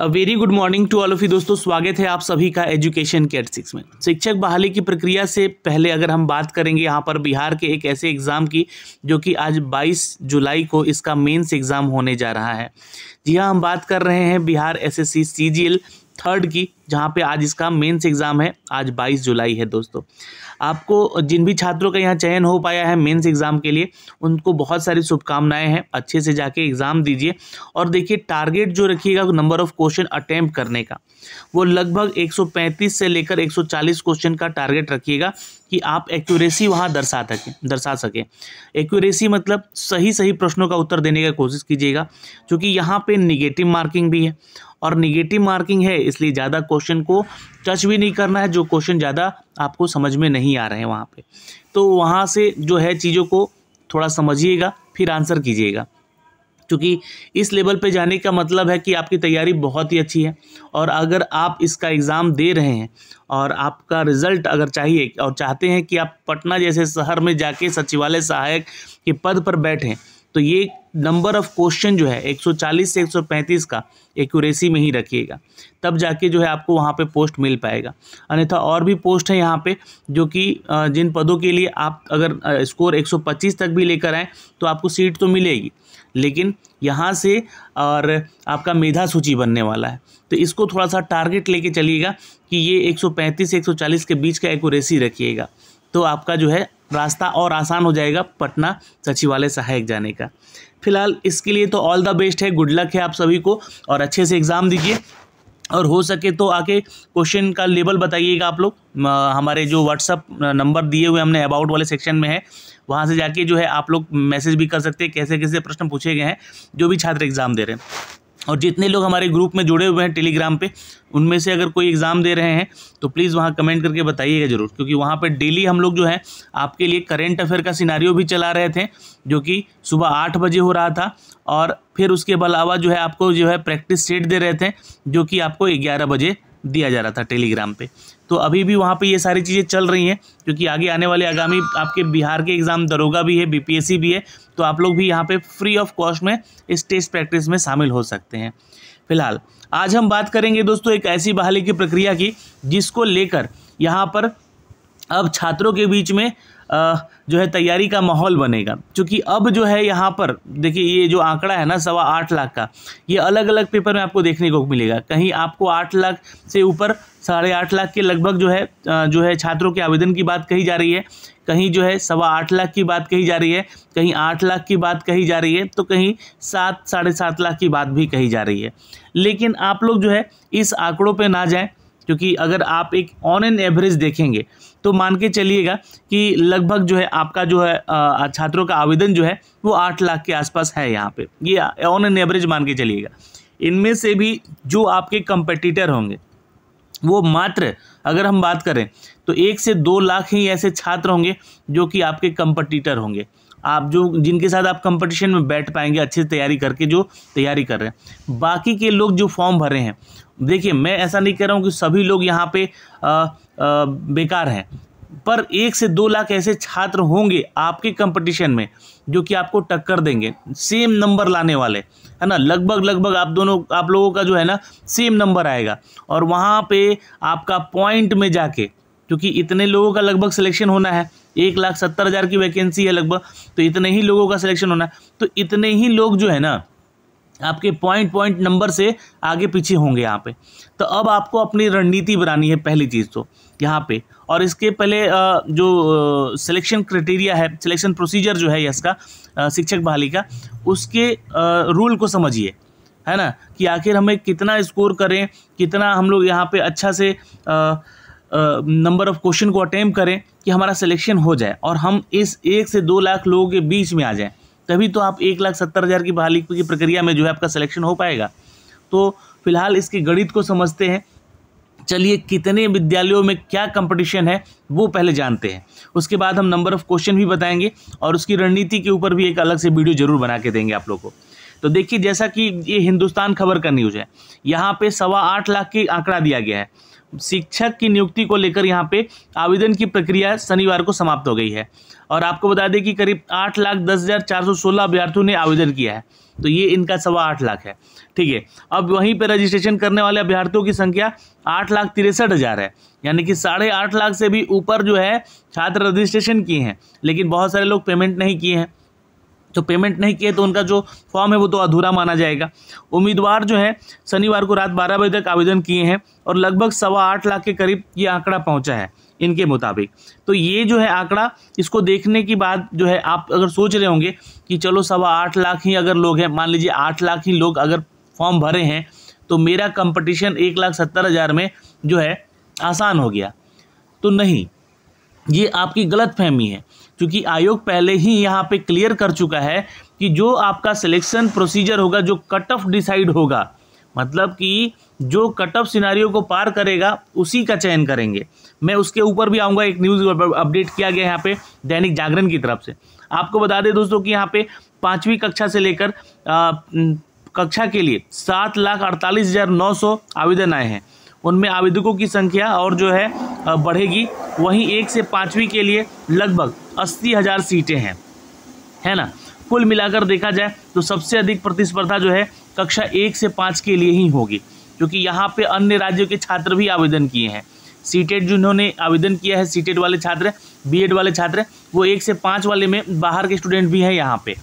a very good morning to all of you दोस्तों स्वागत है आप सभी का एजुकेशन केयर सिक्स में शिक्षक बहाली की प्रक्रिया से पहले अगर हम बात करेंगे यहाँ पर बिहार के एक ऐसे एग्ज़ाम की जो कि आज 22 जुलाई को इसका मेंस एग्ज़ाम होने जा रहा है जी हाँ हम बात कर रहे हैं बिहार एसएससी एस थर्ड की जहाँ पे आज इसका मेंस एग्ज़ाम है आज 22 जुलाई है दोस्तों आपको जिन भी छात्रों का यहाँ चयन हो पाया है मेंस एग्ज़ाम के लिए उनको बहुत सारी शुभकामनाएं हैं अच्छे से जाके एग्ज़ाम दीजिए और देखिए टारगेट जो रखिएगा नंबर ऑफ़ क्वेश्चन अटैम्प्ट करने का वो लगभग एक से लेकर एक क्वेश्चन का टारगेट रखिएगा कि आप एक्यूरेसी वहाँ दर्शा सकें दर्शा सकें एक्यूरेसी मतलब सही सही प्रश्नों का उत्तर देने की कोशिश कीजिएगा क्योंकि यहाँ पे निगेटिव मार्किंग भी है और निगेटिव मार्किंग है इसलिए ज़्यादा क्वेश्चन को टच भी नहीं करना है जो क्वेश्चन ज़्यादा आपको समझ में नहीं आ रहे हैं वहाँ पर तो वहाँ से जो है चीज़ों को थोड़ा समझिएगा फिर आंसर कीजिएगा क्योंकि इस लेवल पे जाने का मतलब है कि आपकी तैयारी बहुत ही अच्छी है और अगर आप इसका एग्ज़ाम दे रहे हैं और आपका रिजल्ट अगर चाहिए और चाहते हैं कि आप पटना जैसे शहर में जाके सचिवालय सहायक के पद पर बैठें तो ये नंबर ऑफ क्वेश्चन जो है 140 से 135 का एक्यूरेसी में ही रखिएगा तब जाके जो है आपको वहाँ पे पोस्ट मिल पाएगा अन्यथा और भी पोस्ट है यहाँ पे जो कि जिन पदों के लिए आप अगर स्कोर 125 तक भी लेकर आएँ तो आपको सीट तो मिलेगी लेकिन यहाँ से और आपका मेधा सूची बनने वाला है तो इसको थोड़ा सा टारगेट लेके चलिएगा कि ये एक सौ के बीच का एक्यूरेसी रखिएगा तो आपका जो है रास्ता और आसान हो जाएगा पटना सचिवालय सहायक जाने का फिलहाल इसके लिए तो ऑल द बेस्ट है गुड लक है आप सभी को और अच्छे से एग्ज़ाम दीजिए और हो सके तो आके क्वेश्चन का लेबल बताइएगा आप लोग हमारे जो व्हाट्सअप नंबर दिए हुए हमने अबाउट वाले सेक्शन में है वहाँ से जाके जो है आप लोग मैसेज भी कर सकते हैं कैसे कैसे प्रश्न पूछे गए हैं जो भी छात्र एग्ज़ाम दे रहे हैं और जितने लोग हमारे ग्रुप में जुड़े हुए हैं टेलीग्राम पे उनमें से अगर कोई एग्ज़ाम दे रहे हैं तो प्लीज़ वहाँ कमेंट करके बताइएगा ज़रूर क्योंकि वहाँ पे डेली हम लोग जो है आपके लिए करेंट अफेयर का सिनारियो भी चला रहे थे जो कि सुबह आठ बजे हो रहा था और फिर उसके अलावा जो है आपको जो है प्रैक्टिस सेट दे रहे थे जो कि आपको ग्यारह बजे दिया जा रहा था टेलीग्राम पर तो अभी भी वहाँ पे ये सारी चीज़ें चल रही हैं क्योंकि आगे आने वाले आगामी आपके बिहार के एग्ज़ाम दरोगा भी है बीपीएससी भी है तो आप लोग भी यहाँ पे फ्री ऑफ कॉस्ट में इस टेस्ट प्रैक्टिस में शामिल हो सकते हैं फिलहाल आज हम बात करेंगे दोस्तों एक ऐसी बहाली की प्रक्रिया की जिसको लेकर यहाँ पर अब छात्रों के बीच में जो है तैयारी का माहौल बनेगा क्योंकि अब जो है यहाँ पर देखिए ये जो आंकड़ा है ना सवा आठ लाख का ये अलग अलग पेपर में आपको देखने को मिलेगा कहीं आपको आठ लाख से ऊपर साढ़े आठ लाख के लगभग जो है जो है छात्रों के आवेदन की बात कही जा रही है कहीं जो है सवा आठ लाख की बात कही जा रही है कहीं आठ लाख की बात कही जा रही है तो कहीं सात साढ़े सात लाख की बात भी कही जा रही है लेकिन आप लोग जो है इस आंकड़ों पे ना जाएं क्योंकि अगर आप एक ऑन एन एवरेज देखेंगे तो मान के चलिएगा कि लगभग जो है आपका जो है छात्रों का आवेदन जो है वो आठ लाख के आसपास है यहाँ पे ये ऑन एन एवरेज मान के चलिएगा इनमें से भी जो आपके कंपटीटर होंगे वो मात्र अगर हम बात करें तो एक से दो लाख ही ऐसे छात्र होंगे जो कि आपके कंपटीटर होंगे आप जो जिनके साथ आप कंपटीशन में बैठ पाएंगे अच्छे से तैयारी करके जो तैयारी कर रहे हैं बाकी के लोग जो फॉर्म भरे हैं देखिए मैं ऐसा नहीं कह रहा हूँ कि सभी लोग यहाँ पे आ, बेकार हैं पर एक से दो लाख ऐसे छात्र होंगे आपके कंपटीशन में जो कि आपको टक्कर देंगे सेम नंबर लाने वाले है ना लगभग लगभग आप दोनों आप लोगों का जो है ना सेम नंबर आएगा और वहाँ पे आपका पॉइंट में जाके क्योंकि इतने लोगों का लगभग सिलेक्शन होना है एक लाख सत्तर हज़ार की वैकेंसी है लगभग तो इतने ही लोगों का सिलेक्शन होना है तो इतने ही लोग जो है ना आपके पॉइंट पॉइंट नंबर से आगे पीछे होंगे यहाँ पे तो अब आपको अपनी रणनीति बनानी है पहली चीज़ तो यहाँ पे और इसके पहले जो सिलेक्शन क्राइटेरिया है सिलेक्शन प्रोसीजर जो है इसका शिक्षक बहाली का उसके रूल को समझिए है ना कि आखिर हमें कितना स्कोर करें कितना हम लोग यहाँ पे अच्छा से नंबर ऑफ क्वेश्चन को अटैम्प करें कि हमारा सिलेक्शन हो जाए और हम इस एक से दो लाख लोगों के बीच में आ जाएँ तभी तो आप एक लाख सत्तर हज़ार की बहाली की प्रक्रिया में जो है आपका सिलेक्शन हो पाएगा तो फिलहाल इसके गणित को समझते हैं चलिए कितने विद्यालयों में क्या कंपटीशन है वो पहले जानते हैं उसके बाद हम नंबर ऑफ क्वेश्चन भी बताएंगे और उसकी रणनीति के ऊपर भी एक अलग से वीडियो जरूर बना के देंगे आप लोग को तो देखिए जैसा कि ये हिंदुस्तान खबर का न्यूज़ है यहाँ पे सवा आठ लाख की आंकड़ा दिया गया है शिक्षक की नियुक्ति को लेकर यहाँ पे आवेदन की प्रक्रिया शनिवार को समाप्त हो गई है और आपको बता दें कि करीब आठ लाख दस हज़ार चार सौ सोलह अभ्यर्थियों ने आवेदन किया है तो ये इनका सवा आठ लाख है ठीक है अब वहीं पर रजिस्ट्रेशन करने वाले अभ्यर्थियों की संख्या आठ लाख तिरसठ हज़ार है यानी कि साढ़े आठ लाख से भी ऊपर जो है छात्र रजिस्ट्रेशन किए हैं लेकिन बहुत सारे लोग पेमेंट नहीं किए हैं तो पेमेंट नहीं किए तो उनका जो फॉर्म है वो तो अधूरा माना जाएगा उम्मीदवार जो है शनिवार को रात बारह बजे तक आवेदन किए हैं और लगभग सवा आठ लाख के करीब ये आंकड़ा पहुंचा है इनके मुताबिक तो ये जो है आंकड़ा इसको देखने के बाद जो है आप अगर सोच रहे होंगे कि चलो सवा आठ लाख ही अगर लोग हैं मान लीजिए आठ लाख ही लोग अगर फॉर्म भरे हैं तो मेरा कंपटीशन एक लाख सत्तर हज़ार में जो है आसान हो गया तो नहीं ये आपकी गलत फहमी है क्योंकि आयोग पहले ही यहाँ पे क्लियर कर चुका है कि जो आपका सिलेक्शन प्रोसीजर होगा जो कट ऑफ डिसाइड होगा मतलब कि जो कट ऑफ सिनारियों को पार करेगा उसी का चयन करेंगे मैं उसके ऊपर भी आऊँगा एक न्यूज़ अपडेट किया गया यहाँ पे दैनिक जागरण की तरफ से आपको बता दें दोस्तों कि यहाँ पे पाँचवीं कक्षा से लेकर कक्षा के लिए सात लाख अड़तालीस हज़ार नौ सौ आवेदन आए हैं उनमें आवेदकों की संख्या और जो है बढ़ेगी वहीं एक से पाँचवीं के लिए लगभग अस्सी हज़ार सीटें हैं है ना कुल मिलाकर देखा जाए तो सबसे अधिक प्रतिस्पर्धा जो है कक्षा एक से पाँच के लिए ही होगी क्योंकि यहाँ पे अन्य राज्यों के छात्र भी आवेदन किए हैं सीटेट e जिन्होंने आवेदन किया है सीटेट e वाले छात्र बीएड वाले छात्र वो एक से पाँच वाले में बाहर के स्टूडेंट भी हैं यहाँ पे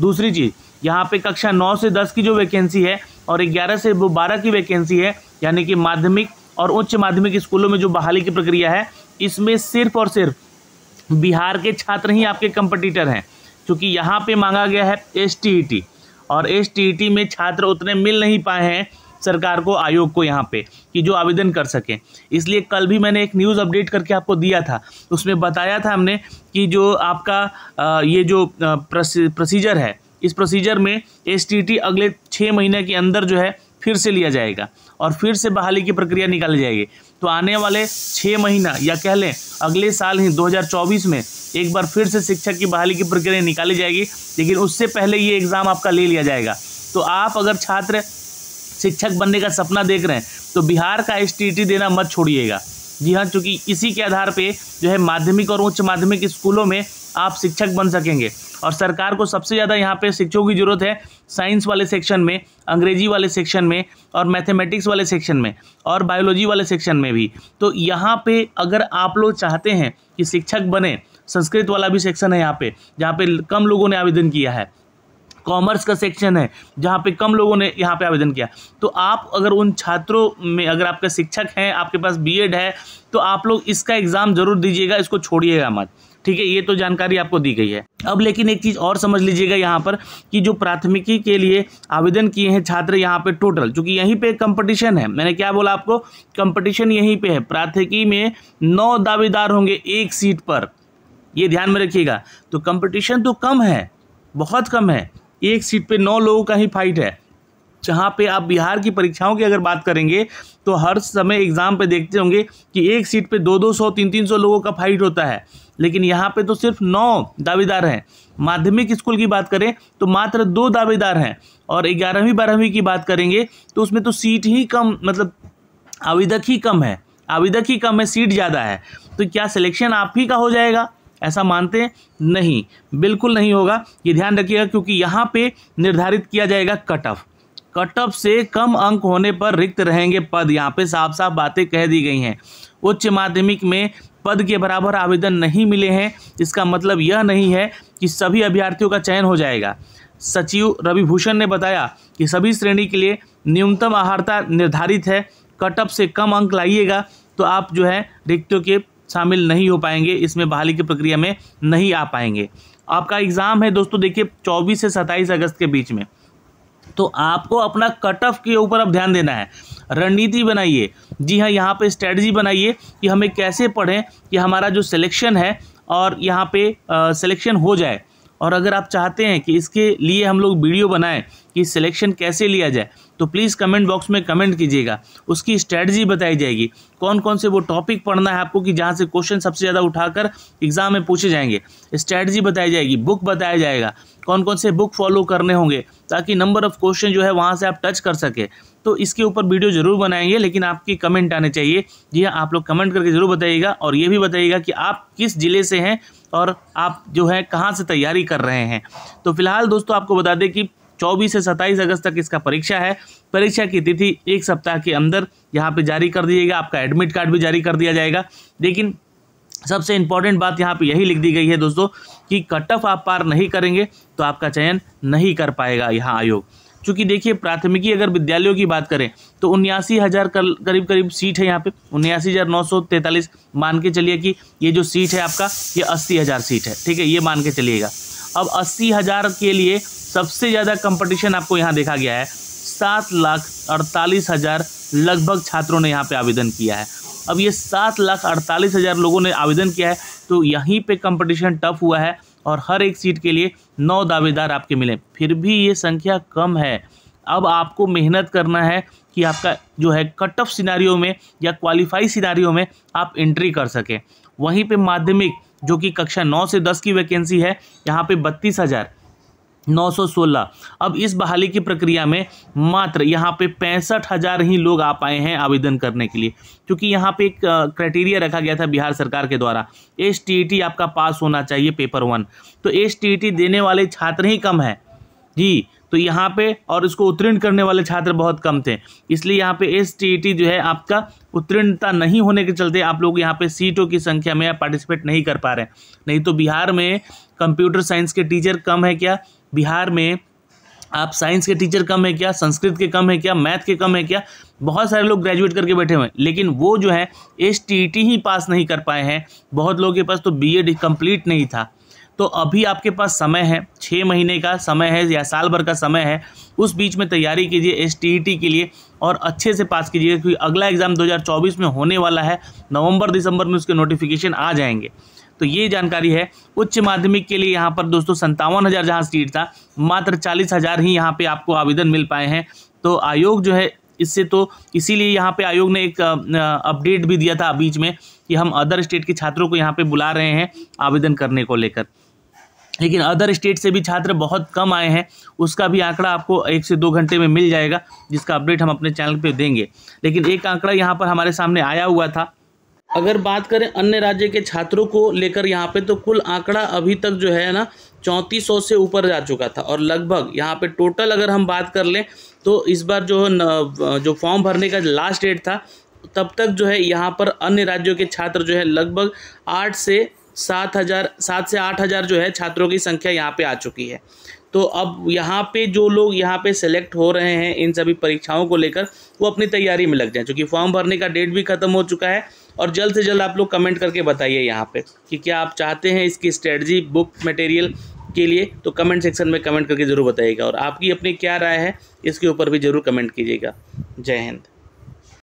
दूसरी चीज़ यहाँ पे कक्षा नौ से दस की जो वैकेंसी है और ग्यारह से वो बारह की वैकेंसी है यानी कि माध्यमिक और उच्च माध्यमिक स्कूलों में जो बहाली की प्रक्रिया है इसमें सिर्फ और सिर्फ बिहार के छात्र ही आपके कंपटीटर हैं क्योंकि यहाँ पे मांगा गया है एस e और एस में छात्र उतने मिल नहीं पाए हैं सरकार को आयोग को यहाँ पे कि जो आवेदन कर सकें इसलिए कल भी मैंने एक न्यूज़ अपडेट करके आपको दिया था उसमें बताया था हमने कि जो आपका ये जो प्रोसीजर है इस प्रोसीजर में एस अगले छः महीने के अंदर जो है फिर से लिया जाएगा और फिर से बहाली की प्रक्रिया निकाली जाएगी तो आने वाले छः महीना या कह लें अगले साल ही 2024 में एक बार फिर से शिक्षक की बहाली की प्रक्रिया निकाली जाएगी लेकिन उससे पहले ये एग्ज़ाम आपका ले लिया जाएगा तो आप अगर छात्र शिक्षक बनने का सपना देख रहे हैं तो बिहार का एस देना मत छोड़िएगा जी हाँ चूँकि इसी के आधार पर जो है माध्यमिक और उच्च माध्यमिक स्कूलों में आप शिक्षक बन सकेंगे और सरकार को सबसे ज़्यादा यहाँ पे शिक्षकों की ज़रूरत है साइंस वाले सेक्शन में अंग्रेजी वाले सेक्शन में और मैथमेटिक्स वाले सेक्शन में और बायोलॉजी वाले सेक्शन में भी तो यहाँ पे अगर आप लोग चाहते हैं कि शिक्षक बने संस्कृत वाला भी सेक्शन है यहाँ पे जहाँ पे कम लोगों ने आवेदन किया है कॉमर्स का सेक्शन है जहाँ पे कम लोगों ने यहाँ पे आवेदन किया तो आप अगर उन छात्रों में अगर आपका शिक्षक हैं आपके पास बीएड है तो आप लोग इसका एग्ज़ाम ज़रूर दीजिएगा इसको छोड़िएगा मत ठीक है ये तो जानकारी आपको दी गई है अब लेकिन एक चीज़ और समझ लीजिएगा यहाँ पर कि जो प्राथमिकी के लिए आवेदन किए हैं छात्र यहाँ पे टोटल चूंकि यहीं पे कंपटीशन है मैंने क्या बोला आपको कंपटीशन यहीं पे है प्राथमिकी में नौ दावेदार होंगे एक सीट पर ये ध्यान में रखिएगा तो कंपटीशन तो कम है बहुत कम है एक सीट पे नौ लोगों का ही फाइट है जहाँ पे आप बिहार की परीक्षाओं की अगर बात करेंगे तो हर समय एग्ज़ाम पे देखते होंगे कि एक सीट पे दो दो सौ तीन तीन सौ लोगों का फाइट होता है लेकिन यहाँ पे तो सिर्फ नौ दावेदार हैं माध्यमिक स्कूल की बात करें तो मात्र दो दावेदार हैं और ग्यारहवीं बारहवीं की बात करेंगे तो उसमें तो सीट ही कम मतलब आवेदक ही कम है आवेदक ही कम है सीट ज़्यादा है तो क्या सिलेक्शन आप ही का हो जाएगा ऐसा मानते नहीं बिल्कुल नहीं होगा ये ध्यान रखिएगा क्योंकि यहाँ पे निर्धारित किया जाएगा कट ऑफ कट ऑफ से कम अंक होने पर रिक्त रहेंगे पद यहाँ पे साफ साफ बातें कह दी गई हैं उच्च माध्यमिक में पद के बराबर आवेदन नहीं मिले हैं इसका मतलब यह नहीं है कि सभी अभ्यर्थियों का चयन हो जाएगा सचिव रविभूषण ने बताया कि सभी श्रेणी के लिए न्यूनतम आहारता निर्धारित है कटअप से कम अंक लाइएगा तो आप जो है रिक्तों के शामिल नहीं हो पाएंगे इसमें बहाली की प्रक्रिया में नहीं आ पाएंगे आपका एग्ज़ाम है दोस्तों देखिए चौबीस से सत्ताईस अगस्त के बीच में तो आपको अपना कट ऑफ के ऊपर अब ध्यान देना है रणनीति बनाइए जी हाँ यहाँ पे स्ट्रेटजी बनाइए कि हमें कैसे पढ़ें कि हमारा जो सिलेक्शन है और यहाँ पे सिलेक्शन हो जाए और अगर आप चाहते हैं कि इसके लिए हम लोग वीडियो बनाएं कि सिलेक्शन कैसे लिया जाए तो प्लीज़ कमेंट बॉक्स में कमेंट कीजिएगा उसकी स्ट्रैटी बताई जाएगी कौन कौन से वो टॉपिक पढ़ना है आपको कि जहाँ से क्वेश्चन सबसे ज़्यादा उठाकर एग्ज़ाम में पूछे जाएंगे स्ट्रैटी बताई जाएगी बुक बताया जाएगा कौन कौन से बुक फॉलो करने होंगे ताकि नंबर ऑफ़ क्वेश्चन जो है वहाँ से आप टच कर सके तो इसके ऊपर वीडियो ज़रूर बनाएंगे लेकिन आपके कमेंट आने चाहिए जी हाँ आप लोग कमेंट करके ज़रूर बताइएगा और ये भी बताइएगा कि आप किस ज़िले से हैं और आप जो है कहाँ से तैयारी कर रहे हैं तो फिलहाल दोस्तों आपको बता दें कि चौबीस से सत्ताईस अगस्त तक इसका परीक्षा है परीक्षा की तिथि एक सप्ताह के अंदर यहाँ पे जारी कर दीजिएगा आपका एडमिट कार्ड भी जारी कर दिया जाएगा लेकिन सबसे इम्पॉर्टेंट बात यहाँ पे यही लिख दी गई है दोस्तों कि कट ऑफ आप पार नहीं करेंगे तो आपका चयन नहीं कर पाएगा यहाँ आयोग चूँकि देखिए प्राथमिकी अगर विद्यालयों की बात करें तो उन्यासी हज़ार करीब करीब सीट है यहाँ पे उन्यासी हज़ार नौ सौ तैंतालीस मान के चलिए कि ये जो सीट है आपका ये अस्सी हज़ार सीट है ठीक है ये मान के चलिएगा अब अस्सी हज़ार के लिए सबसे ज़्यादा कंपटीशन आपको यहाँ देखा गया है सात लाख अड़तालीस हज़ार लगभग छात्रों ने यहाँ पर आवेदन किया है अब ये सात लाख अड़तालीस हज़ार लोगों ने आवेदन किया है तो यहीं पर कंपटिशन टफ हुआ है और हर एक सीट के लिए नौ दावेदार आपके मिले फिर भी ये संख्या कम है अब आपको मेहनत करना है कि आपका जो है कट ऑफ सिनारियों में या क्वालिफाई सिनारियों में आप एंट्री कर सकें वहीं पे माध्यमिक जो कि कक्षा नौ से दस की वैकेंसी है यहाँ पे बत्तीस हज़ार 916 अब इस बहाली की प्रक्रिया में मात्र यहाँ पे पैंसठ हज़ार ही लोग आ पाए हैं आवेदन करने के लिए क्योंकि यहाँ पे एक क्राइटेरिया रखा गया था बिहार सरकार के द्वारा एस आपका पास होना चाहिए पेपर वन तो एस देने वाले छात्र ही कम हैं जी तो यहाँ पे और इसको उत्तीर्ण करने वाले छात्र बहुत कम थे इसलिए यहाँ पे एस जो है आपका उत्तीर्णता नहीं होने के चलते आप लोग यहाँ पे सीटों की संख्या में पार्टिसिपेट नहीं कर पा रहे नहीं तो बिहार में कंप्यूटर साइंस के टीचर कम है क्या बिहार में आप साइंस के टीचर कम है क्या संस्कृत के कम है क्या मैथ के कम है क्या बहुत सारे लोग ग्रेजुएट करके बैठे हुए हैं लेकिन वो जो है एस e ही पास नहीं कर पाए हैं बहुत लोगों के पास तो बी एड कम्प्लीट नहीं था तो अभी आपके पास समय है छः महीने का समय है या साल भर का समय है उस बीच में तैयारी कीजिए एस e के लिए और अच्छे से पास कीजिए क्योंकि अगला एग्ज़ाम 2024 में होने वाला है नवंबर दिसंबर में उसके नोटिफिकेशन आ जाएंगे तो ये जानकारी है उच्च माध्यमिक के लिए यहाँ पर दोस्तों संतावन हज़ार जहाँ सीट था मात्र चालीस हज़ार ही यहाँ पे आपको आवेदन मिल पाए हैं तो आयोग जो है इससे तो इसीलिए यहाँ पे आयोग ने एक अपडेट भी दिया था बीच में कि हम अदर स्टेट के छात्रों को यहाँ पर बुला रहे हैं आवेदन करने को लेकर लेकिन अदर स्टेट से भी छात्र बहुत कम आए हैं उसका भी आंकड़ा आपको एक से दो घंटे में मिल जाएगा जिसका अपडेट हम अपने चैनल पे देंगे लेकिन एक आंकड़ा यहाँ पर हमारे सामने आया हुआ था अगर बात करें अन्य राज्य के छात्रों को लेकर यहाँ पे तो कुल आंकड़ा अभी तक जो है ना चौंतीस सौ से ऊपर जा चुका था और लगभग यहाँ पे टोटल अगर हम बात कर लें तो इस बार जो है जो फॉर्म भरने का लास्ट डेट था तब तक जो है यहाँ पर अन्य राज्यों के छात्र जो है लगभग आठ से सात हज़ार सात से आठ हज़ार जो है छात्रों की संख्या यहाँ पे आ चुकी है तो अब यहाँ पे जो लोग यहाँ पे सेलेक्ट हो रहे हैं इन सभी परीक्षाओं को लेकर वो अपनी तैयारी में लग जाएं क्योंकि फॉर्म भरने का डेट भी ख़त्म हो चुका है और जल्द से जल्द आप लोग कमेंट करके बताइए यहाँ पे कि क्या आप चाहते हैं इसकी स्ट्रेटजी बुक मटेरियल के लिए तो कमेंट सेक्शन में कमेंट करके ज़रूर बताइएगा और आपकी अपनी क्या राय है इसके ऊपर भी ज़रूर कमेंट कीजिएगा जय हिंद